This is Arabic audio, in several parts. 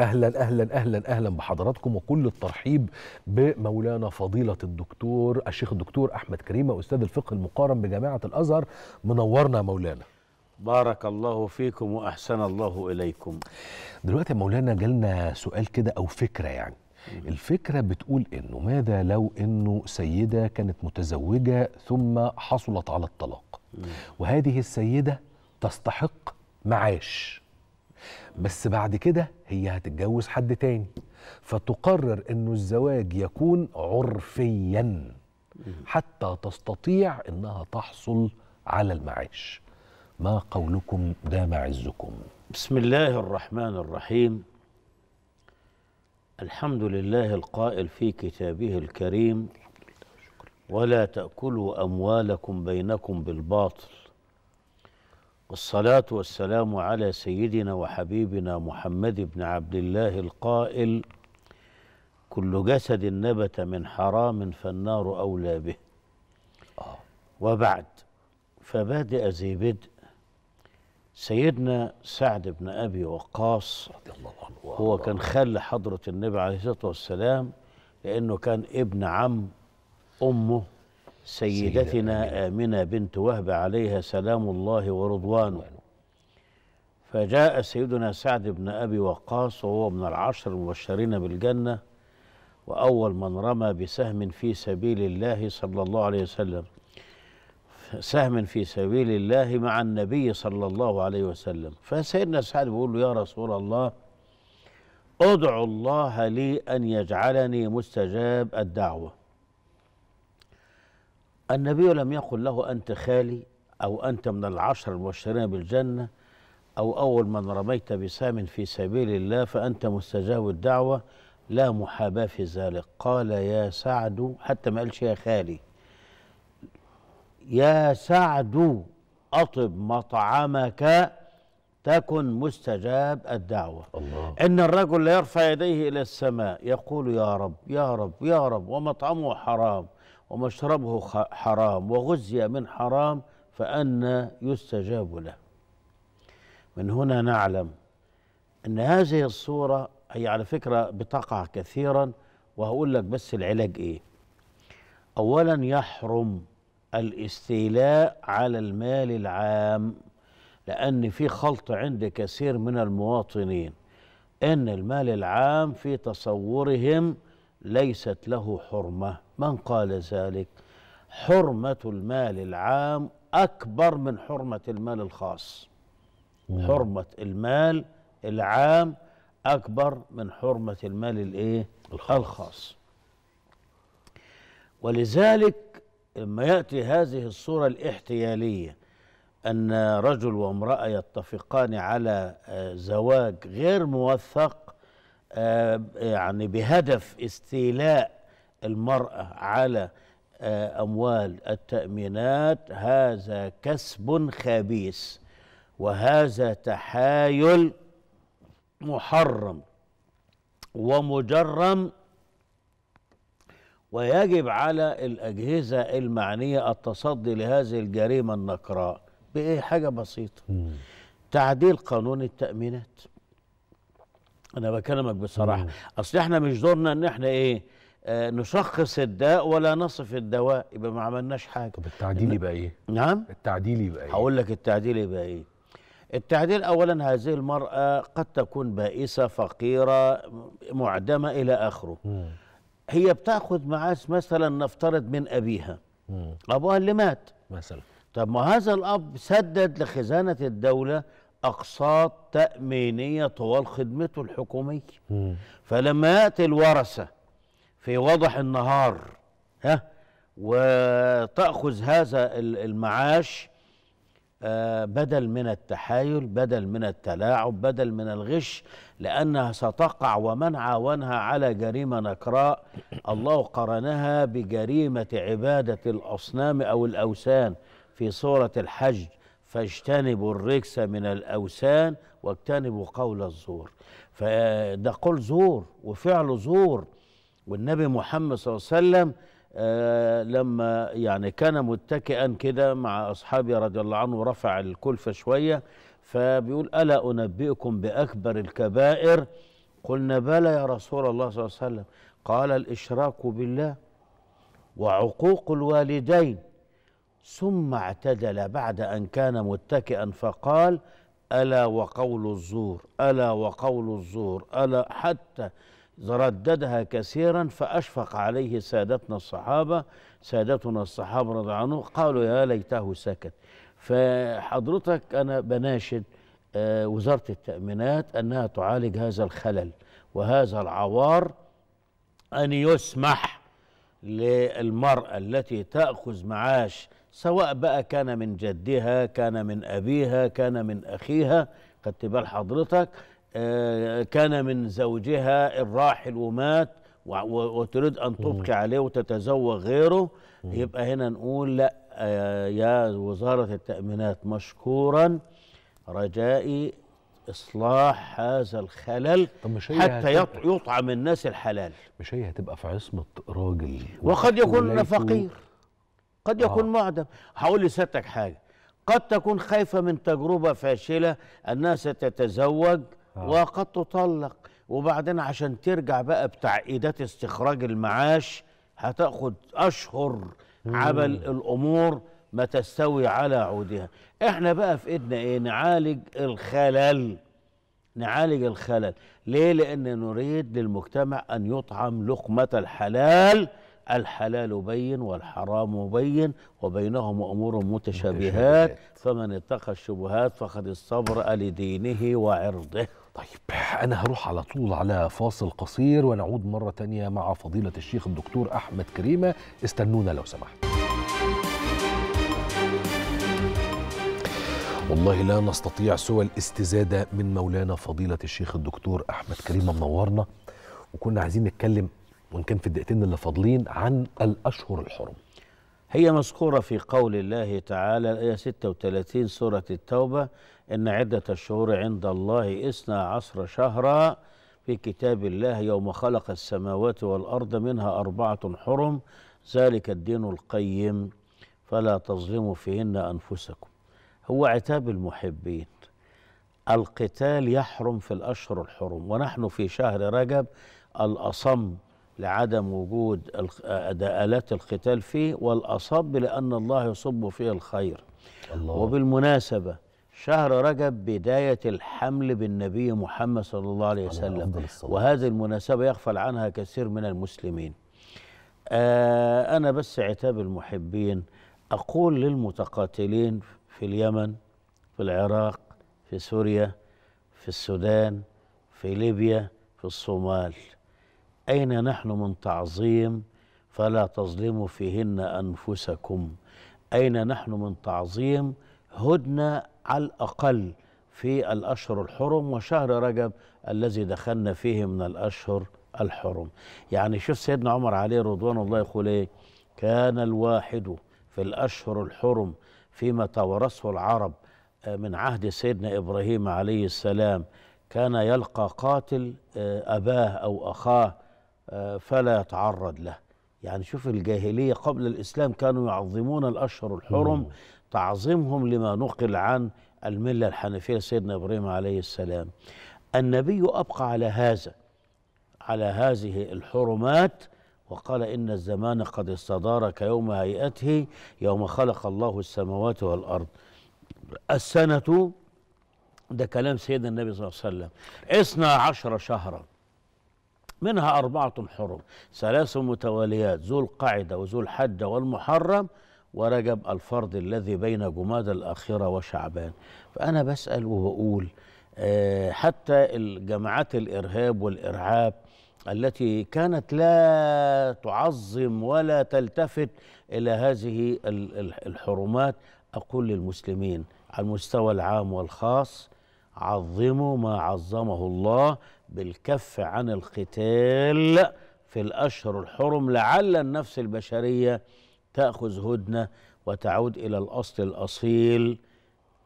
اهلا اهلا اهلا اهلا بحضراتكم وكل الترحيب بمولانا فضيله الدكتور الشيخ الدكتور احمد كريمه استاذ الفقه المقارن بجامعه الازهر منورنا مولانا بارك الله فيكم واحسن الله اليكم دلوقتي مولانا جالنا سؤال كده او فكره يعني الفكرة بتقول إنه ماذا لو إنه سيدة كانت متزوجة ثم حصلت على الطلاق وهذه السيدة تستحق معاش بس بعد كده هي هتتجوز حد تاني فتقرر انه الزواج يكون عرفيا حتى تستطيع انها تحصل على المعاش ما قولكم دام عزكم بسم الله الرحمن الرحيم الحمد لله القائل في كتابه الكريم ولا تاكلوا اموالكم بينكم بالباطل والصلاة والسلام على سيدنا وحبيبنا محمد بن عبد الله القائل كل جسد نبت من حرام فالنار أولى به وبعد فبادئ ذي بدء سيدنا سعد بن أبي وقاص رضي الله عنه هو كان خال حضرة النبي عليه الصلاة والسلام لأنه كان ابن عم أمه سيدتنا آمنة بنت وهب عليها سلام الله ورضوانه فجاء سيدنا سعد بن أبي وقاص وهو من العشر المبشرين بالجنة وأول من رمى بسهم في سبيل الله صلى الله عليه وسلم سهم في سبيل الله مع النبي صلى الله عليه وسلم فسيدنا سعد بيقول له يا رسول الله ادعو الله لي أن يجعلني مستجاب الدعوة النبي لم يقل له أنت خالي أو أنت من العشر المبشرين بالجنة أو أول من رميت بسام في سبيل الله فأنت مستجاب الدعوة لا محاباة في ذلك قال يا سعد حتى ما قالش يا خالي يا سعد أطب مطعمك تكن مستجاب الدعوة الله. إن الرجل لا يرفع يديه إلى السماء يقول يا رب يا رب يا رب ومطعمه حرام ومشربه حرام وغزي من حرام فأنا يستجاب له من هنا نعلم أن هذه الصورة هي على فكرة بتقع كثيرا وهقول لك بس العلاج إيه أولا يحرم الاستيلاء على المال العام لأن في خلط عند كثير من المواطنين أن المال العام في تصورهم ليست له حرمة من قال ذلك حرمة المال العام أكبر من حرمة المال الخاص مم. حرمة المال العام أكبر من حرمة المال الإيه؟ الخاص. الخاص ولذلك لما يأتي هذه الصورة الاحتيالية أن رجل وامرأة يتفقان على آه، زواج غير موثق آه، يعني بهدف استيلاء المرأة على آه، أموال التأمينات هذا كسب خبيث وهذا تحايل محرم ومجرم ويجب على الأجهزة المعنية التصدي لهذه الجريمة النكراء بايه حاجه بسيطه مم. تعديل قانون التامينات انا بكلمك بصراحه مم. اصل احنا مش دورنا ان احنا ايه آه نشخص الداء ولا نصف الدواء يبقى ما عملناش حاجه طب التعديل يبقى ايه نعم التعديل يبقى ايه هقول لك التعديل يبقى ايه التعديل اولا هذه المراه قد تكون بائسه فقيره معدمه الى اخره مم. هي بتاخذ معاش مثلا نفترض من ابيها مم. ابوها اللي مات مثلا طب ما هذا الاب سدد لخزانه الدوله اقساط تامينيه طوال خدمته الحكوميه فلما ياتي الورثه في وضح النهار ها وتاخذ هذا المعاش آه، بدل من التحايل بدل من التلاعب بدل من الغش لأنها ستقع ومن عاونها على جريمة نكراء الله قرنها بجريمة عبادة الأصنام أو الأوثان في سورة الحج فاجتنبوا الرجس من الأوثان واجتنبوا قول الزور فده قول زور وفعل زور والنبي محمد صلى الله عليه وسلم آه لما يعني كان متكئا كده مع أصحابه رضي الله عنه رفع الكلفة شوية فبيقول ألا أنبئكم بأكبر الكبائر قلنا بلى يا رسول الله صلى الله عليه وسلم قال الإشراك بالله وعقوق الوالدين ثم اعتدل بعد أن كان متكئا فقال ألا وقول الزور ألا وقول الزور ألا حتى رددها كثيرا فأشفق عليه سادتنا الصحابة سادتنا الصحابة رضي عنهم قالوا يا ليته سكت فحضرتك أنا بناشد آه، وزارة التأمينات أنها تعالج هذا الخلل وهذا العوار أن يسمح للمرأة التي تأخذ معاش سواء بقى كان من جدها كان من أبيها كان من أخيها خدت بال حضرتك آه، كان من زوجها الراحل ومات وتريد أن تبقي عليه وتتزوج غيره يبقى هنا نقول لا آه، يا وزارة التأمينات مشكورا رجائي اصلاح هذا الخلل حتى يطعم الناس الحلال مش هي هتبقى في عصمه راجل وقد يكون فقير قد آه. يكون آه. معدم هقول لسيادتك حاجه قد تكون خايفه من تجربه فاشله انها ستتزوج آه. وقد تطلق وبعدين عشان ترجع بقى بتعقيدات استخراج المعاش هتاخد اشهر مم. الامور ما تستوي على عودها احنا بقى في ايدنا ايه نعالج الخلل نعالج الخلل ليه لان نريد للمجتمع ان يطعم لقمه الحلال الحلال بين والحرام بين وبينهما امور متشابهات فمن اتقى الشبهات فقد الصبر لدينه وعرضه طيب أنا هروح على طول على فاصل قصير ونعود مرة تانية مع فضيلة الشيخ الدكتور أحمد كريمة استنونا لو سمحت والله لا نستطيع سوى الاستزادة من مولانا فضيلة الشيخ الدكتور أحمد كريمة منورنا وكنا عايزين نتكلم وان كان في الدقيقتين اللي فاضلين عن الاشهر الحرم هي مذكوره في قول الله تعالى الايه 36 سوره التوبه ان عده الشهور عند الله اثنا عشر شهرا في كتاب الله يوم خلق السماوات والارض منها اربعه حرم ذلك الدين القيم فلا تظلموا فيهن انفسكم هو عتاب المحبين القتال يحرم في الاشهر الحرم ونحن في شهر رجب الاصم لعدم وجود آلات القتال فيه والأصب لأن الله يصب فيه الخير الله. وبالمناسبة شهر رجب بداية الحمل بالنبي محمد صلى الله عليه وسلم وهذه المناسبة يغفل عنها كثير من المسلمين آه أنا بس عتاب المحبين أقول للمتقاتلين في اليمن في العراق في سوريا في السودان في ليبيا في الصومال أين نحن من تعظيم فلا تظلموا فيهن أنفسكم أين نحن من تعظيم هدنا على الأقل في الأشهر الحرم وشهر رجب الذي دخلنا فيه من الأشهر الحرم يعني شوف سيدنا عمر عليه رضوان الله يقول إيه كان الواحد في الأشهر الحرم فيما تورثه العرب آه، من عهد سيدنا إبراهيم عليه السلام كان يلقى قاتل آه، أباه أو أخاه آه، فلا يتعرض له يعني شوف الجاهلية قبل الإسلام كانوا يعظمون الأشهر الحرم تعظيمهم لما نقل عن الملة الحنفية سيدنا إبراهيم عليه السلام النبي أبقى على هذا على هذه الحرمات وقال إن الزمان قد استدار كيوم هيئته يوم خلق الله السماوات والأرض السنة ده كلام سيدنا النبي صلى الله عليه وسلم اثنا عشر شهرا منها أربعة حرم ثلاث متواليات ذو القعدة وذو الحجة والمحرم ورجب الفرض الذي بين جماد الآخرة وشعبان فأنا بسأل وبقول آه، حتى الجماعات الإرهاب والإرعاب التي كانت لا تعظم ولا تلتفت إلى هذه الحرمات أقول للمسلمين على المستوى العام والخاص عظموا ما عظمه الله بالكف عن القتال في الأشهر الحرم لعل النفس البشرية تأخذ هدنة وتعود إلى الأصل الأصيل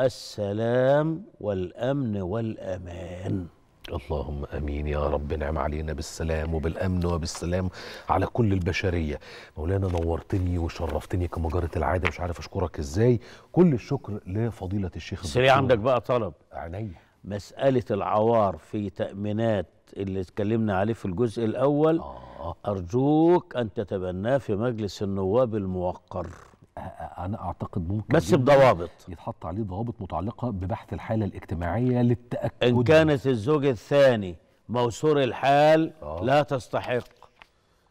السلام والأمن والأمان اللهم امين يا رب نعم علينا بالسلام وبالامن وبالسلام على كل البشريه مولانا نورتني وشرفتني كمجرة العاده مش عارف اشكرك ازاي كل الشكر لفضيله الشيخ سريع عندك بقى طلب عينيا مسألة العوار في تأمينات اللي اتكلمنا عليه في الجزء الأول آه. أرجوك أن تتبناه في مجلس النواب الموقر أنا أعتقد ممكن بس بضوابط يتحط عليه ضوابط متعلقة ببحث الحالة الاجتماعية للتأكد إن كانت الزوج الثاني موسور الحال آه. لا تستحق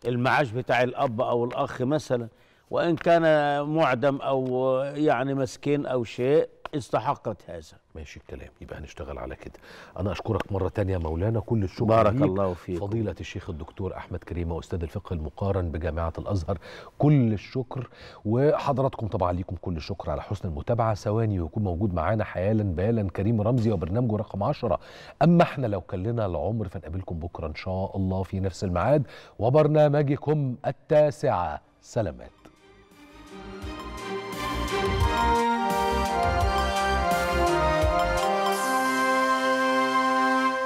المعاش بتاع الأب أو الأخ مثلا وإن كان معدم أو يعني مسكين أو شيء استحقت هذا ماشي الكلام يبقى هنشتغل على كده انا اشكرك مره تانية مولانا كل الشكر بارك ليك. الله فيك فضيله الشيخ الدكتور احمد كريمه استاذ الفقه المقارن بجامعه الازهر كل الشكر وحضراتكم طبعا ليكم كل الشكر على حسن المتابعه ثواني ويكون موجود معانا حيالا بالا كريم رمزي وبرنامجه رقم 10 اما احنا لو كلنا العمر فنقابلكم بكره ان شاء الله في نفس الميعاد وبرنامجكم التاسعه سلامات